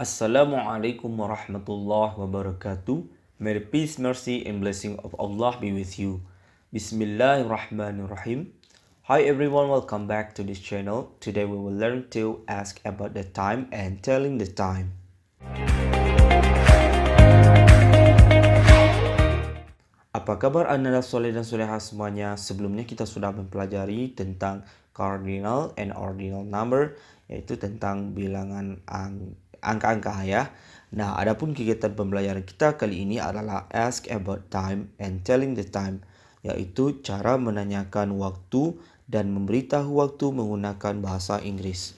Assalamualaikum warahmatullahi wabarakatuh. May the peace, mercy, and blessing of Allah be with you. Bismillahirrahmanirrahim. Hi everyone, welcome back to this channel. Today we will learn to ask about the time and telling the time. Apa kabar Anda soleh dan soleha semuanya? Sebelumnya kita sudah mempelajari tentang cardinal and ordinal number, yaitu tentang bilangan angka angka-angka ya. Nah, adapun kegiatan pembelajaran kita kali ini adalah ask about time and telling the time, yaitu cara menanyakan waktu dan memberitahu waktu menggunakan bahasa Inggris.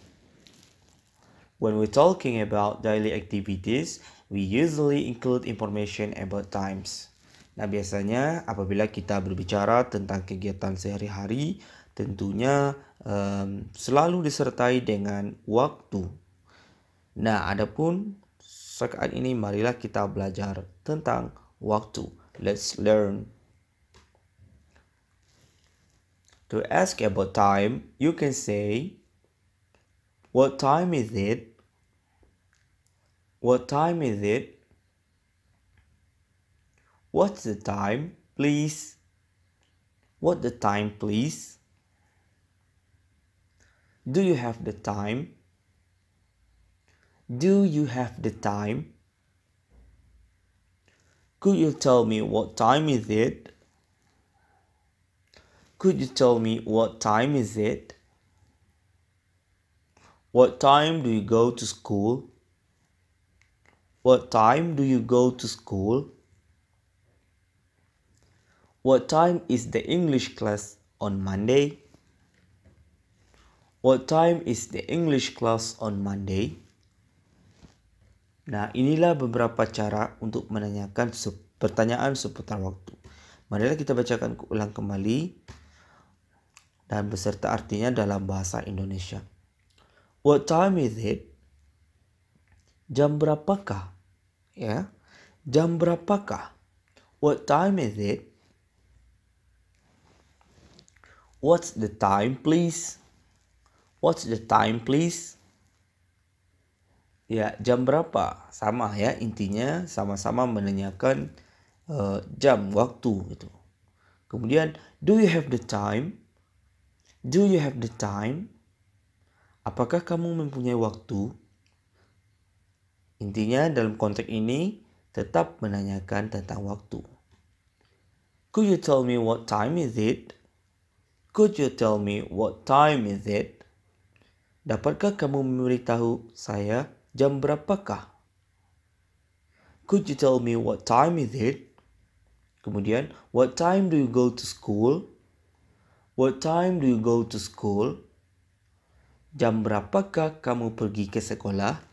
When we talking about daily activities, we usually include information about times. Nah, biasanya apabila kita berbicara tentang kegiatan sehari-hari, tentunya um, selalu disertai dengan waktu Nah, adapun saat ini marilah kita belajar tentang waktu. Let's learn. To ask about time, you can say, What time is it? What time is it? What's the time, please? What the time, please? Do you have the time? Do you have the time? Could you tell me what time is it? Could you tell me what time is it? What time do you go to school? What time do you go to school? What time is the English class on Monday? What time is the English class on Monday? Nah, inilah beberapa cara untuk menanyakan pertanyaan seputar waktu. Marilah kita bacakan ulang kembali dan beserta artinya dalam bahasa Indonesia. What time is it? Jam berapakah? Ya. Jam berapakah? What time is it? What's the time, please? What's the time, please? ya jam berapa sama ya intinya sama-sama menanyakan uh, jam waktu gitu kemudian do you have the time do you have the time apakah kamu mempunyai waktu intinya dalam konteks ini tetap menanyakan tentang waktu could you tell me what time is it could you tell me what time is it Dapatkah kamu memberitahu saya Jam berapakah? Could you tell me what time is it? Kemudian, what time do you go to school? What time do you go to school? Jam berapakah kamu pergi ke sekolah?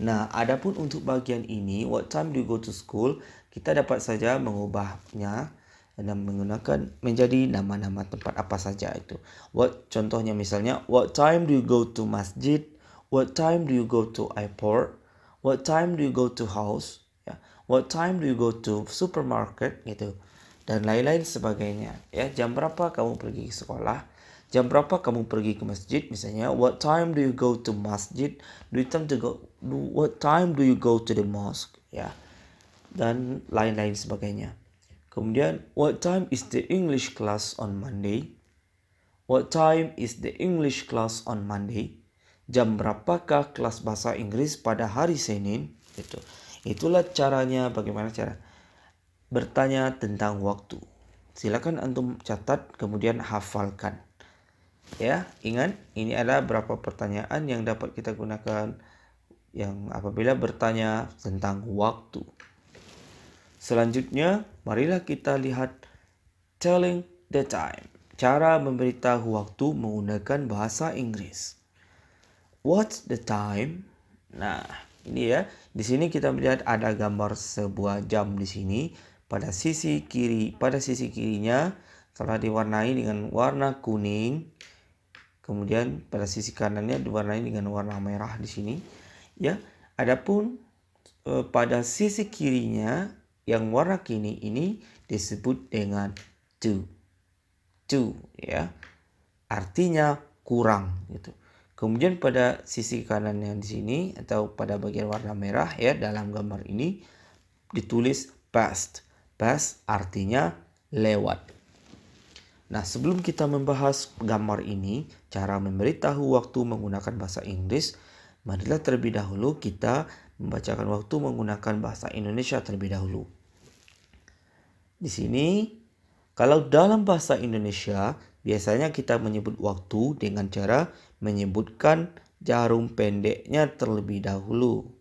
Nah, adapun untuk bagian ini, what time do you go to school? Kita dapat saja mengubahnya dan menggunakan menjadi nama-nama tempat apa saja itu. What contohnya misalnya, what time do you go to masjid? What time do you go to airport? What time do you go to house? Ya. What time do you go to supermarket? Gitu dan lain-lain sebagainya. Ya, jam berapa kamu pergi ke sekolah? Jam berapa kamu pergi ke masjid? Misalnya, what time do you go to masjid? Do you time to go? Do, what time do you go to the mosque? Ya, dan lain-lain sebagainya. Kemudian, what time is the English class on Monday? What time is the English class on Monday? jam berapakah kelas bahasa Inggris pada hari Senin itu itulah caranya bagaimana cara bertanya tentang waktu silakan antum catat kemudian hafalkan ya ingat ini ada berapa pertanyaan yang dapat kita gunakan yang apabila bertanya tentang waktu selanjutnya marilah kita lihat telling the time cara memberitahu waktu menggunakan bahasa Inggris What's the time? Nah, ini ya. Di sini kita melihat ada gambar sebuah jam di sini pada sisi kiri. Pada sisi kirinya telah diwarnai dengan warna kuning. Kemudian pada sisi kanannya diwarnai dengan warna merah di sini. Ya, adapun eh, pada sisi kirinya yang warna kini ini disebut dengan to. To ya. Artinya kurang gitu Kemudian pada sisi kanan yang di sini atau pada bagian warna merah ya dalam gambar ini ditulis past. Past artinya lewat. Nah, sebelum kita membahas gambar ini, cara memberitahu waktu menggunakan bahasa Inggris, marilah terlebih dahulu kita membacakan waktu menggunakan bahasa Indonesia terlebih dahulu. Di sini kalau dalam bahasa Indonesia, biasanya kita menyebut waktu dengan cara menyebutkan jarum pendeknya terlebih dahulu.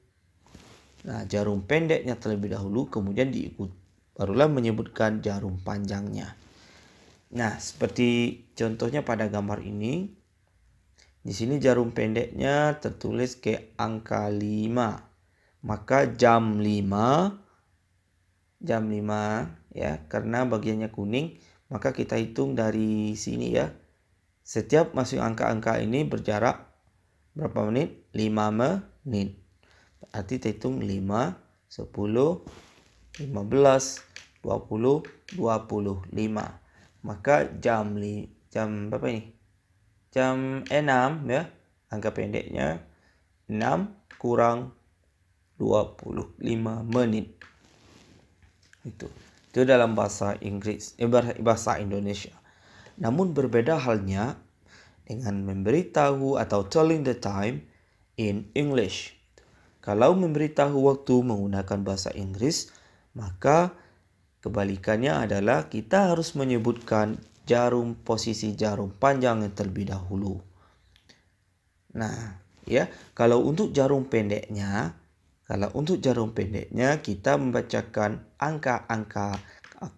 Nah, jarum pendeknya terlebih dahulu kemudian diikut barulah menyebutkan jarum panjangnya. Nah, seperti contohnya pada gambar ini. Di sini jarum pendeknya tertulis ke angka 5. Maka jam 5 jam 5 ya karena bagiannya kuning maka kita hitung dari sini ya setiap masuk angka-angka ini berjarak berapa menit 5 menit berarti kita hitung 5 10 15 20 25 maka jam li, jam berapa ini jam 6 ya angka pendeknya 6 kurang 25 menit itu itu dalam bahasa Inggris eh, bahasa Indonesia namun berbeda halnya dengan memberitahu atau telling the time in English kalau memberitahu waktu menggunakan bahasa Inggris maka kebalikannya adalah kita harus menyebutkan jarum posisi jarum panjang yang terlebih dahulu nah ya kalau untuk jarum pendeknya kalau untuk jarum pendeknya kita membacakan angka-angka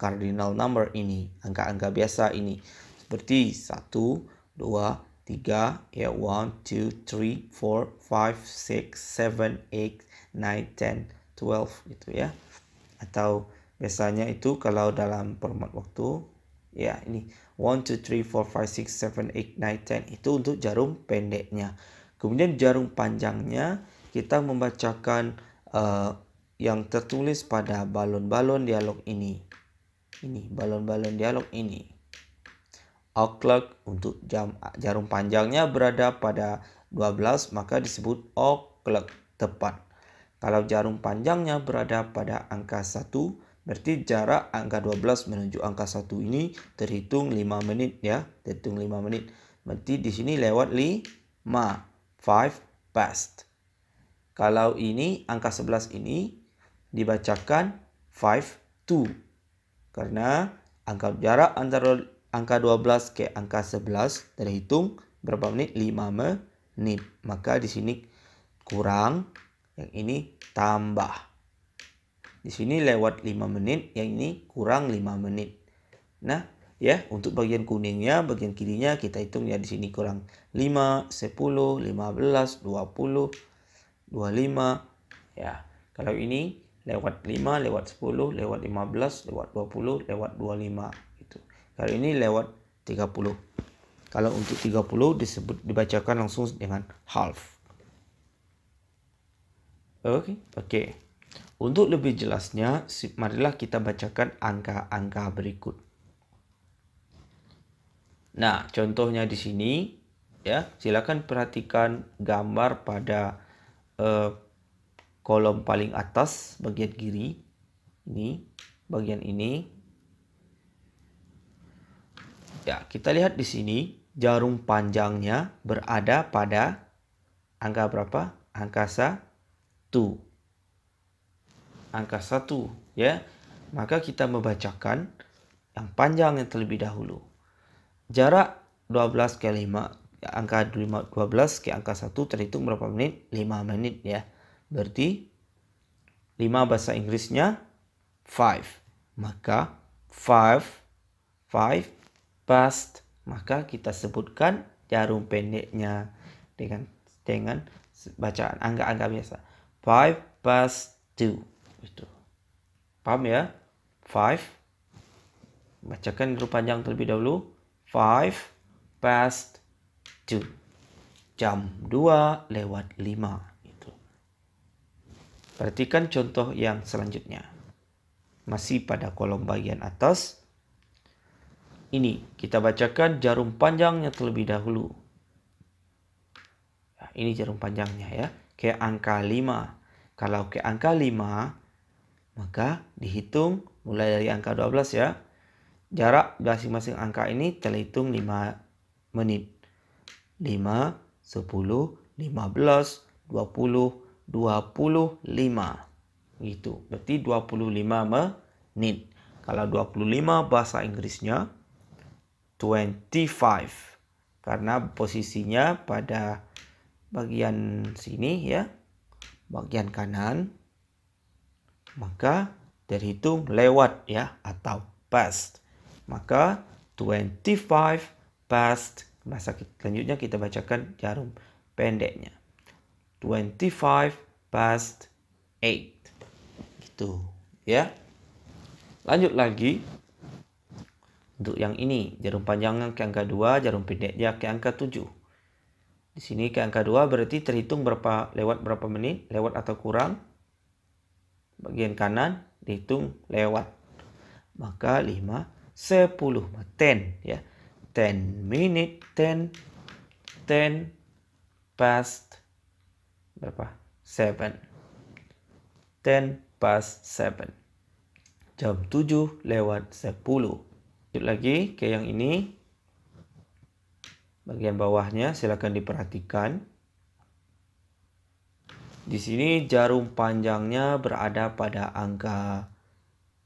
cardinal number ini, angka-angka biasa ini. Seperti 1, 2, 3, 1, 2, 3, 4, 5, 6, 7, 8, 9, 10, 12 gitu ya. Atau biasanya itu kalau dalam format waktu ya ini 1, 2, 3, 4, 5, 6, 7, 8, 9, 10 itu untuk jarum pendeknya. Kemudian jarum panjangnya kita membacakan uh, yang tertulis pada balon-balon dialog ini. Ini balon-balon dialog ini. O'clock untuk jam jarum panjangnya berada pada 12 maka disebut o'clock tepat. Kalau jarum panjangnya berada pada angka 1 berarti jarak angka 12 menuju angka 1 ini terhitung 5 menit ya, terhitung 5 menit. Berarti di sini lewat 5 5 past. Kalau ini angka 11 ini dibacakan 5 2. Karena angka jarak antara angka 12 ke angka 11 terhitung berapa menit? 5 menit. Maka di sini kurang, yang ini tambah. Di sini lewat 5 menit, yang ini kurang 5 menit. Nah, ya untuk bagian kuningnya, bagian kirinya kita hitung ya di sini kurang 5, 10, 15, 20, 25 ya. Kalau ini lewat 5, lewat 10, lewat 15, lewat 20, lewat 25 itu. Kalau ini lewat 30. Kalau untuk 30 disebut dibacakan langsung dengan half. Oke, okay. oke. Okay. Untuk lebih jelasnya, marilah kita bacakan angka-angka berikut. Nah, contohnya di sini ya, silakan perhatikan gambar pada uh, kolom paling atas bagian kiri ini bagian ini ya kita lihat di sini jarum panjangnya berada pada angka berapa angka satu angka satu ya maka kita membacakan yang panjang yang terlebih dahulu jarak 12 kali 5 angka 12 ke angka 1 terhitung berapa menit? 5 menit ya. Berarti 5 bahasa Inggrisnya 5. Maka 5 5 past maka kita sebutkan jarum pendeknya dengan dengan bacaan angka-angka biasa. 5 past 2. Itu. Paham ya? 5 bacakan huruf panjang terlebih dahulu. 5 past 2 jam 2 lewat 5 itu. Perhatikan contoh yang selanjutnya. Masih pada kolom bagian atas. Ini kita bacakan jarum panjangnya terlebih dahulu. Nah, ini jarum panjangnya ya. Ke angka 5. Kalau ke angka 5 maka dihitung mulai dari angka 12 ya. Jarak masing-masing angka ini terhitung 5 menit. 5, 10, 15, 20, 25. Gitu. Berarti 25 menit. Kalau 25 bahasa Inggrisnya 25. Karena posisinya pada bagian sini ya. Bagian kanan. Maka terhitung lewat ya atau past. Maka 25 past Bahasa selanjutnya kita bacakan jarum pendeknya. 25 past 8. Gitu, ya. Lanjut lagi. Untuk yang ini, jarum panjangnya ke angka 2, jarum pendeknya ke angka 7. Di sini ke angka 2 berarti terhitung berapa lewat berapa menit, lewat atau kurang. Bagian kanan dihitung lewat. Maka 5 10 10 ya. 10 minute 10 10 past berapa 7 10 past 7 jam 7 lewat 10 lanjut lagi ke yang ini bagian bawahnya silakan diperhatikan di sini jarum panjangnya berada pada angka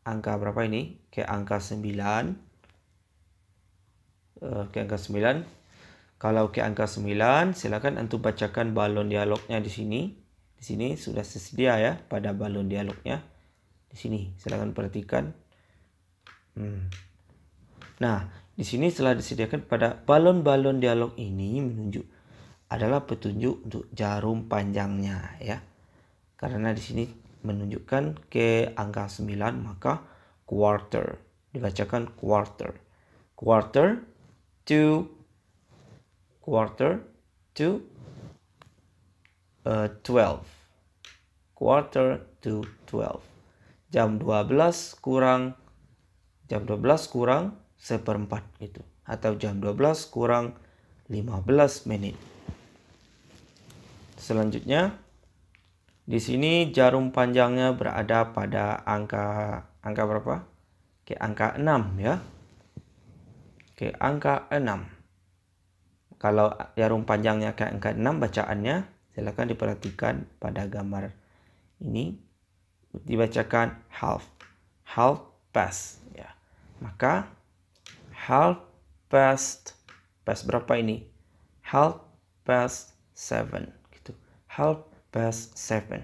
angka berapa ini? Kayak angka 9 uh, ke angka 9. Kalau ke angka 9, silakan antum bacakan balon dialognya di sini. Di sini sudah tersedia ya pada balon dialognya. Di sini silakan perhatikan. Hmm. Nah, di sini telah disediakan pada balon-balon dialog ini menunjuk adalah petunjuk untuk jarum panjangnya ya. Karena di sini menunjukkan ke angka 9 maka quarter dibacakan quarter. Quarter two quarter to uh, 12 quarter to 12 jam 12 kurang jam 12 kurang seperempat gitu atau jam 12 kurang 15 menit selanjutnya di sini jarum panjangnya berada pada angka angka berapa? Oke, angka 6 ya. Oke, angka 6. Kalau jarum panjangnya ke angka 6 bacaannya silakan diperhatikan pada gambar ini dibacakan half. Half past ya. Maka half past past berapa ini? Half past 7 gitu. Half past 7.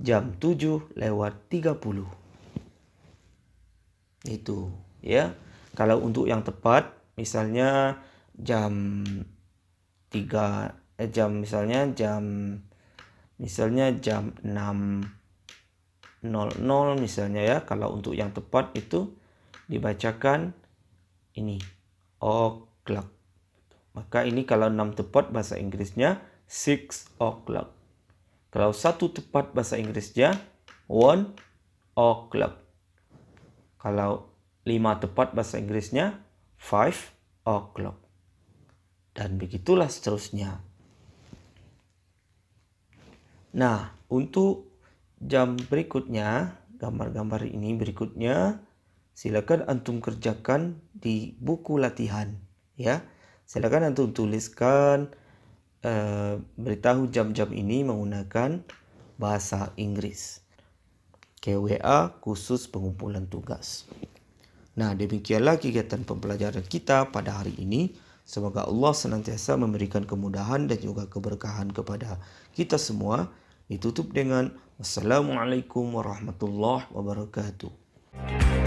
Jam 7 lewat 30. Itu ya. Kalau untuk yang tepat misalnya jam 3 eh, jam misalnya jam misalnya jam nol misalnya ya kalau untuk yang tepat itu dibacakan ini o'clock maka ini kalau enam tepat bahasa Inggrisnya six o'clock kalau satu tepat bahasa Inggrisnya one o'clock kalau lima tepat bahasa Inggrisnya five o'clock. Dan begitulah seterusnya. Nah, untuk jam berikutnya, gambar-gambar ini berikutnya, silakan antum kerjakan di buku latihan, ya. Silakan antum tuliskan eh, beritahu jam-jam ini menggunakan bahasa Inggris. KWA khusus pengumpulan tugas. Nah, demikianlah kegiatan pembelajaran kita pada hari ini. Semoga Allah senantiasa memberikan kemudahan dan juga keberkahan kepada kita semua. Ditutup dengan Wassalamualaikum warahmatullahi wabarakatuh.